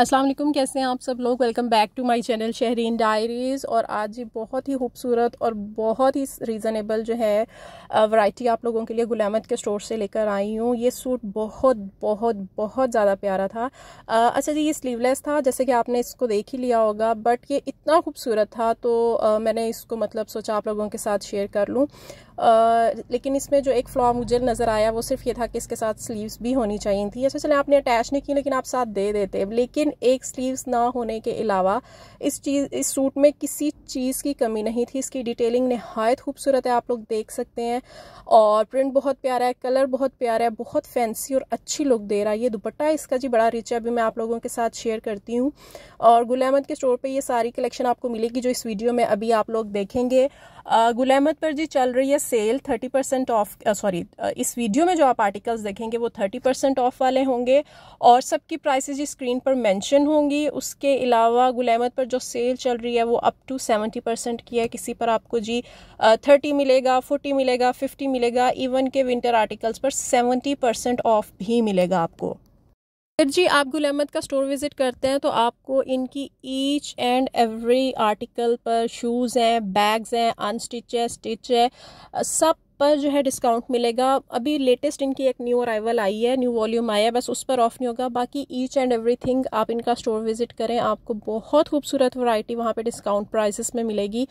अस्सलाम वालेकुम कैसे हैं आप सब लोग welcome back to my channel Shahreen diaries और आज ये बहुत ही खूबसूरत और बहुत ही रीज़नेबल जो है वैरायटी आप लोगों के लिए गुलामत के स्टोर से लेकर आई हूँ ये सूट बहुत बहुत बहुत ज़्यादा प्यारा था आ, अच्छा जी ये स्लीवलेस था जैसे कि आपने इसको देख ही लिया होगा बट ये इतना खूबसूरत था तो आ, मैंने इसको मतलब सोचा आप लोगों के साथ शेयर कर लूँ लेकिन इसमें जो एक फ्लॉ मुझे नज़र आया वो सिर्फ ये था कि इसके साथ स्लीव्स भी होनी चाहिए थी अच्छा चले आपने अटैच नहीं की लेकिन आप साथ दे देते लेकिन एक स्लीव्स ना होने के अलावा इस चीज़ इस सूट में किसी चीज़ की कमी नहीं थी इसकी डिटेलिंग नहायत खूबसूरत है आप लोग देख सकते हैं और प्रिंट बहुत प्यारा है कलर बहुत प्यारा है बहुत फैंसी और अच्छी लुक दे रहा है ये दुपट्टा इसका जी बड़ा रिच है अभी मैं आप लोगों के साथ शेयर करती हूँ और गुल अहमद के स्टोर पर ये सारी कलेक्शन आपको मिलेगी जो इस वीडियो में अभी आप लोग देखेंगे गुल अहमद पर जी चल रही है sale thirty percent off sorry इस वीडियो में जो आप आर्टिकल्स देखेंगे वो थर्टी परसेंट ऑफ वाले होंगे और सबकी प्राइसेज स्क्रीन पर मेंशन होंगी उसके अलावा गुलामत पर जो सेल चल रही है वो अप टू सेवेंटी परसेंट की है किसी पर आपको जी थर्टी uh, मिलेगा फोर्टी मिलेगा फिफ्टी मिलेगा इवन के विंटर आर्टिकल्स पर सेवेंटी परसेंट ऑफ भी मिलेगा आपको सर जी आप गुल अहमद का स्टोर विज़िट करते हैं तो आपको इनकी ईच एंड एवरी आर्टिकल पर शूज़ हैं बैग्स हैं अनस्टिच है स्टिच है सब पर जो है डिस्काउंट मिलेगा अभी लेटेस्ट इनकी एक न्यू अराइवल आई है न्यू वॉल्यूम आया है बस उस पर ऑफ नहीं होगा बाकी ईच एंड एवरीथिंग आप इनका स्टोर विजिट करें आपको बहुत खूबसूरत वैरायटी वहाँ पे डिस्काउंट प्राइसेस में मिलेगी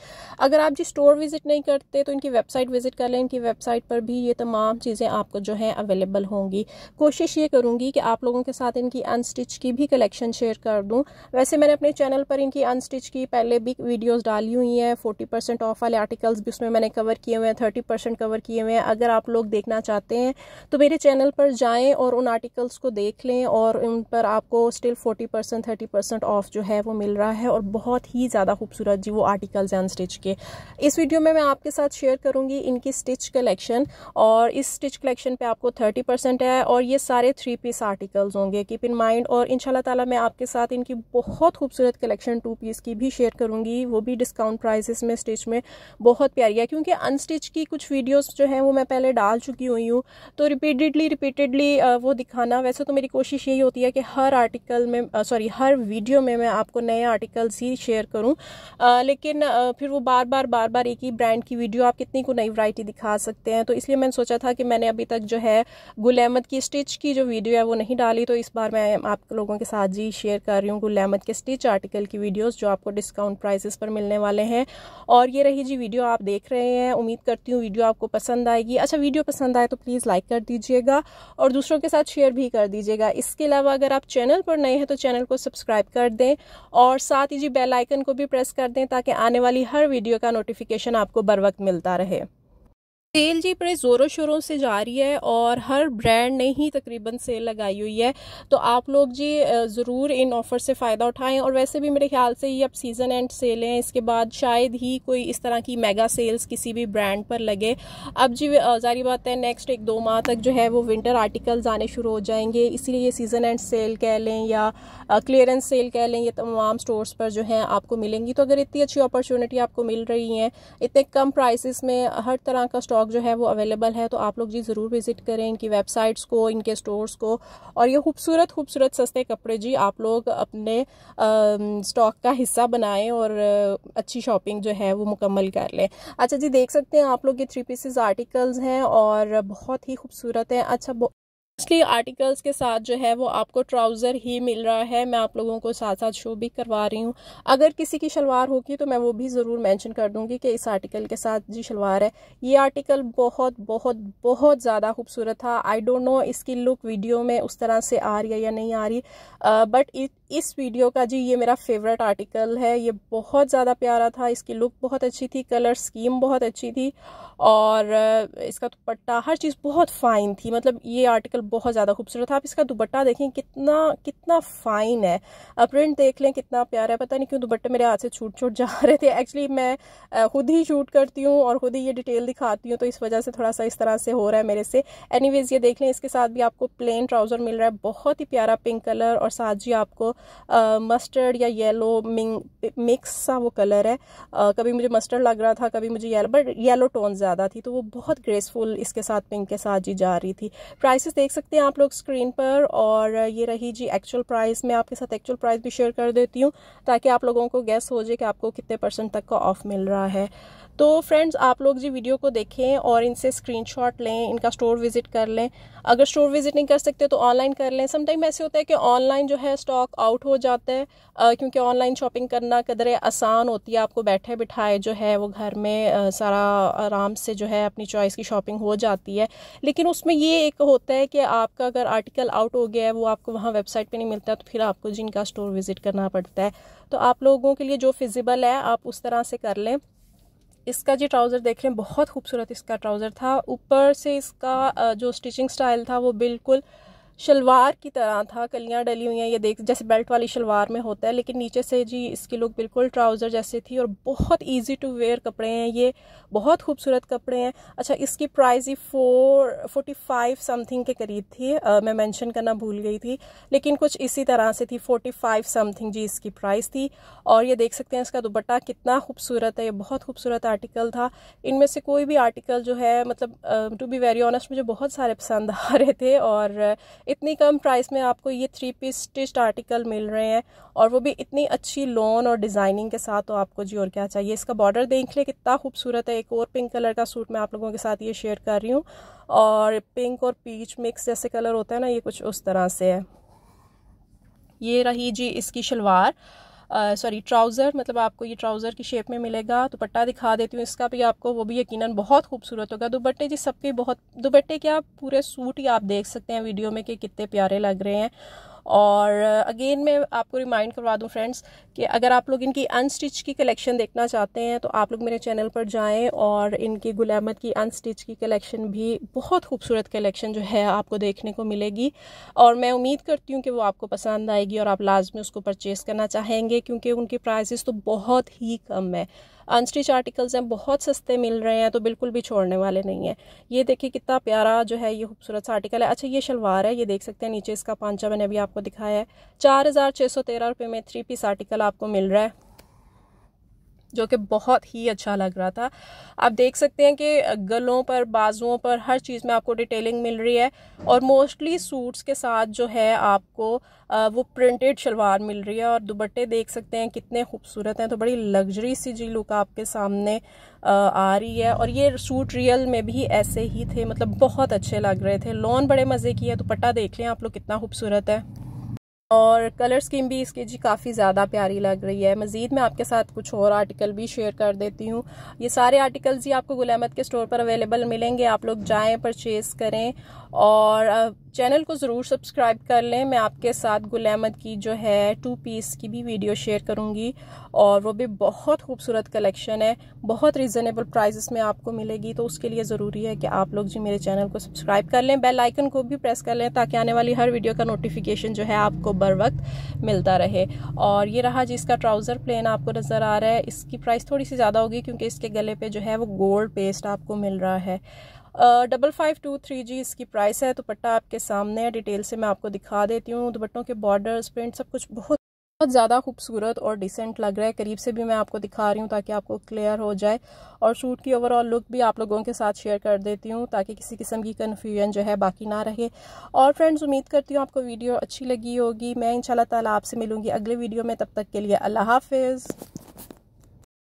अगर आप जी स्टोर विजिट नहीं करते तो इनकी वेबसाइट विजिट कर लें इनकी वेबसाइट पर भी ये तमाम चीज़ें आपको जो है अवेलेबल होंगी कोशिश ये करूँगी कि आप लोगों के साथ इनकी अनस्टिच की भी कलेक्शन शेयर कर दूँ वैसे मैंने अपने चैनल पर इनकी अनस्टिच की पहले भी वीडियोज़ डाली हुई हैं फोर्टी ऑफ वाले आर्टिकल्स भी उसमें मैंने कवर किए हुए हैं थर्टी कवर कवर किए हुए हैं अगर आप लोग देखना चाहते हैं तो मेरे चैनल पर जाएं और उन आर्टिकल्स को देख लें और उन पर आपको still forty percent thirty percent off जो है वो मिल रहा है और बहुत ही ज़्यादा खूबसूरत जी वो आर्टिकल्स हैं स्टिच के इस वीडियो में मैं आपके साथ शेयर करूँगी इनकी स्टिच कलेक्शन और इस स्टिच कलेक्शन पर आपको थर्टी परसेंट है और ये सारे थ्री पीस आर्टिकल्स होंगे कीप इन माइंड और इन ताला मैं आपके साथ इनकी बहुत खूबसूरत कलेक्शन टू पीस की भी शेयर करूँगी वो भी डिस्काउंट प्राइसेस में स्टिच में बहुत प्यारी है क्योंकि अनस्टिच की कुछ वीडियो वीडियोस जो हैं वो मैं पहले डाल चुकी हुई हूँ तो रिपीटेडली रिपीटेडली वो दिखाना वैसे तो मेरी कोशिश यही होती है कि हर आर्टिकल में सॉरी हर वीडियो में मैं आपको नए आर्टिकल्स ही शेयर करूँ लेकिन फिर वो बार बार बार बार एक ही ब्रांड की वीडियो आप कितनी को नई वरायटी दिखा सकते हैं तो इसलिए मैंने सोचा था कि मैंने अभी तक जो है गुल अहमद की स्टिच की जो वीडियो है वो नहीं डाली तो इस बार मैं आप लोगों के साथ जी शेयर कर रही हूँ गुल अहमद के स्टिच आर्टिकल की वीडियोज़ जो आपको डिस्काउंट प्राइसेस पर मिलने वाले हैं और ये रही जी वीडियो आप देख रहे हैं उम्मीद करती हूँ वीडियो आपको पसंद आएगी अच्छा वीडियो पसंद आए तो प्लीज़ लाइक कर दीजिएगा और दूसरों के साथ शेयर भी कर दीजिएगा इसके अलावा अगर आप चैनल पर नए हैं तो चैनल को सब्सक्राइब कर दें और साथ ही जी बेल आइकन को भी प्रेस कर दें ताकि आने वाली हर वीडियो का नोटिफिकेशन आपको बर वक्त मिलता रहे सेल जी बड़े ज़ोरों शोरों से जा रही है और हर ब्रांड ने ही तकरीबन सेल लगाई हुई है तो आप लोग जी ज़रूर इन ऑफ़र से फ़ायदा उठाएं और वैसे भी मेरे ख्याल से ये अब सीज़न एंड सेल हैं इसके बाद शायद ही कोई इस तरह की मेगा सेल्स किसी भी ब्रांड पर लगे अब जी जारी बात है नेक्स्ट एक दो माह तक जो है वो विंटर आर्टिकल्स आने शुरू हो जाएंगे इसीलिए ये सीज़न एंड सेल कह लें या क्लियरेंस सेल कह लें ये तमाम स्टोर्स पर जो हैं आपको मिलेंगी तो अगर इतनी अच्छी अपॉर्चुनिटी आपको मिल रही हैं इतने कम प्राइसिस में हर तरह का स्टॉक कैटलॉग जो है वो अवेलेबल है तो आप लोग जी ज़रूर विज़िट करें इनकी वेबसाइट्स को इनके स्टोर्स को और ये खूबसूरत खूबसूरत सस्ते कपड़े जी आप लोग अपने स्टॉक का हिस्सा बनाएं और अच्छी शॉपिंग जो है वो मुकम्मल कर लें अच्छा जी देख सकते हैं आप लोग ये थ्री पीसेज आर्टिकल्स हैं और बहुत ही खूबसूरत हैं अच्छा मोस्टली आर्टिकल्स के साथ जो है वो आपको ट्राउज़र ही मिल रहा है मैं आप लोगों को साथ साथ शो भी करवा रही हूँ अगर किसी की शलवार होगी तो मैं वो भी ज़रूर मेंशन कर दूँगी कि इस आर्टिकल के साथ जी शलवार है ये आर्टिकल बहुत बहुत बहुत ज़्यादा खूबसूरत था आई डोंट नो इसकी लुक वीडियो में उस तरह से आ रही है या नहीं आ रही बट इट इस वीडियो का जी ये मेरा फेवरेट आर्टिकल है ये बहुत ज़्यादा प्यारा था इसकी लुक बहुत अच्छी थी कलर स्कीम बहुत अच्छी थी और इसका दुपट्टा हर चीज़ बहुत फ़ाइन थी मतलब ये आर्टिकल बहुत ज़्यादा खूबसूरत था आप इसका दुपट्टा देखें कितना कितना फ़ाइन है प्रिंट देख लें कितना प्यारा है पता नहीं क्यों दुपट्टे मेरे हाथ से छूट छूट जा रहे थे एक्चुअली मैं खुद ही शूट करती हूँ और ख़ुद ही ये डिटेल दिखाती हूँ तो इस वजह से थोड़ा सा इस तरह से हो रहा है मेरे से एनी ये देख लें इसके साथ भी आपको प्लेन ट्राउज़र मिल रहा है बहुत ही प्यारा पिंक कलर और साथ जी आपको मस्टर्ड या येलो मिक्स सा वो कलर है कभी मुझे मस्टर्ड लग रहा था कभी मुझे येलो बट येलो टोन ज़्यादा थी तो वो बहुत ग्रेसफुल इसके साथ पिंक के साथ जी जा रही थी प्राइसेस देख सकते हैं आप लोग स्क्रीन पर और ये रही जी एक्चुअल प्राइस मैं आपके साथ एक्चुअल प्राइस भी शेयर कर देती हूँ ताकि आप लोगों को गैस हो जाए कि आपको कितने परसेंट तक का ऑफ मिल रहा है तो फ्रेंड्स आप लोग जी वीडियो को देखें और इनसे स्क्रीनशॉट लें इनका स्टोर विजिट कर लें अगर स्टोर विजिट नहीं कर सकते तो ऑनलाइन कर लें समटाइम ऐसे होता है कि ऑनलाइन जो है स्टॉक आउट हो जाता है आ, क्योंकि ऑनलाइन शॉपिंग करना कदर आसान होती है आपको बैठे बिठाए जो है वो घर में आ, सारा आराम से जो है अपनी चॉइस की शॉपिंग हो जाती है लेकिन उसमें ये एक होता है कि आपका अगर आर्टिकल आउट हो गया है वो आपको वहाँ वेबसाइट पर नहीं मिलता तो फिर आपको जिनका स्टोर विजिट करना पड़ता है तो आप लोगों के लिए जो फिजिबल है आप उस तरह से कर लें इसका जो ट्राउज़र देख रहे हैं बहुत खूबसूरत इसका ट्राउज़र था ऊपर से इसका जो स्टिचिंग स्टाइल था वो बिल्कुल शलवार की तरह था कलियाँ डली हुई हैं ये देख जैसे बेल्ट वाली शलवार में होता है लेकिन नीचे से जी इसकी लुक बिल्कुल ट्राउज़र जैसे थी और बहुत ईजी टू वेयर कपड़े हैं ये बहुत खूबसूरत कपड़े हैं अच्छा इसकी प्राइस ही फोर फोर्टी फाइव समथिंग के करीब थी आ, मैं मेंशन करना भूल गई थी लेकिन कुछ इसी तरह से थी फोर्टी फाइव समथिंग जी इसकी प्राइस थी और ये देख सकते हैं इसका दुपट्टा कितना खूबसूरत है ये बहुत खूबसूरत आर्टिकल था इनमें से कोई भी आर्टिकल जो है मतलब टू बी वेरी ऑनेस्ट मुझे बहुत सारे पसंद आ रहे थे और इतनी कम प्राइस में आपको ये थ्री पीस स्टिच्ड आर्टिकल मिल रहे हैं और वो भी इतनी अच्छी लोन और डिज़ाइनिंग के साथ तो आपको जी और क्या चाहिए इसका बॉर्डर देख ले कितना खूबसूरत है एक और पिंक कलर का सूट मैं आप लोगों के साथ ये शेयर कर रही हूँ और पिंक और पीच मिक्स जैसे कलर होता है ना ये कुछ उस तरह से है ये रही जी इसकी शलवार सॉरी ट्राउज़र मतलब आपको ये ट्राउज़र की शेप में मिलेगा तो पट्टा दिखा देती हूँ इसका भी आपको वो भी यकीनन बहुत खूबसूरत होगा दुपट्टे जी सबके बहुत दुपट्टे क्या पूरे सूट ही आप देख सकते हैं वीडियो में कि कितने प्यारे लग रहे हैं और अगेन uh, मैं आपको रिमाइंड करवा दूं फ्रेंड्स कि अगर आप लोग इनकी अनस्टिच की कलेक्शन देखना चाहते हैं तो आप लोग मेरे चैनल पर जाएं और इनकी गुलामत की अनस्टिच की कलेक्शन भी बहुत खूबसूरत कलेक्शन जो है आपको देखने को मिलेगी और मैं उम्मीद करती हूँ कि वो आपको पसंद आएगी और आप लाजमी उसको परचेज़ करना चाहेंगे क्योंकि उनके प्राइजेस तो बहुत ही कम है अनस्टिच आर्टिकल्स हैं बहुत सस्ते मिल रहे हैं तो बिल्कुल भी छोड़ने वाले नहीं हैं ये देखिए कितना प्यारा जो है ये खूबसूरत सा आर्टिकल है अच्छा ये शलवार है ये देख सकते हैं नीचे इसका पांचा मैंने अभी आपको दिखाया है चार हज़ार छः सौ तेरह रुपये में थ्री पीस आर्टिकल आपको मिल रहा है जो कि बहुत ही अच्छा लग रहा था आप देख सकते हैं कि गलों पर बाजुओं पर हर चीज़ में आपको डिटेलिंग मिल रही है और मोस्टली सूट्स के साथ जो है आपको वो प्रिंटेड शलवार मिल रही है और दुपट्टे देख सकते हैं कितने खूबसूरत हैं तो बड़ी लग्जरी सी जी लुक आपके सामने आ रही है और ये सूट रियल में भी ऐसे ही थे मतलब बहुत अच्छे लग रहे थे लॉन बड़े मज़े की है दुपट्टा देख लें आप लोग कितना खूबसूरत है और कलर स्कीम भी इसकी जी काफ़ी ज़्यादा प्यारी लग रही है मज़ीद मैं आपके साथ कुछ और आर्टिकल भी शेयर कर देती हूँ ये सारे आर्टिकल जी आपको गुल के स्टोर पर अवेलेबल मिलेंगे आप लोग जाए परचेज़ करें और चैनल को ज़रूर सब्सक्राइब कर लें मैं आपके साथ गुल की जो है टू पीस की भी वीडियो शेयर करूँगी और वो भी बहुत खूबसूरत कलेक्शन है बहुत रिजनेबल प्राइस में आपको मिलेगी तो उसके लिए ज़रूरी है कि आप लोग जी मेरे चैनल को सब्सक्राइब कर लें बेल आइकन को भी प्रेस कर लें ताकि आने वाली हर वीडियो का नोटिफिकेशन जो है आपको बर वक्त मिलता रहे और ये रहा जी इसका ट्राउज़र प्लेन आपको नज़र आ रहा है इसकी प्राइस थोड़ी सी ज़्यादा होगी क्योंकि इसके गले पे जो है वो गोल्ड पेस्ट आपको मिल रहा है डबल फाइव टू थ्री जी इसकी प्राइस है दुपट्टा आपके सामने है डिटेल से मैं आपको दिखा देती हूँ दुपट्टों के बॉर्डर्स प्रिंट सब कुछ बहुत बहुत ज़्यादा खूबसूरत और डिसेंट लग रहा है करीब से भी मैं आपको दिखा रही हूँ ताकि आपको क्लियर हो जाए और शूट की ओवरऑल लुक भी आप लोगों के साथ शेयर कर देती हूँ ताकि किसी किस्म की कन्फ्यूजन जो है बाकी ना रहे और फ्रेंड्स उम्मीद करती हूँ आपको वीडियो अच्छी लगी होगी मैं इन ताला आपसे मिलूँगी अगले वीडियो में तब तक के लिए अल्लाह हाफिज़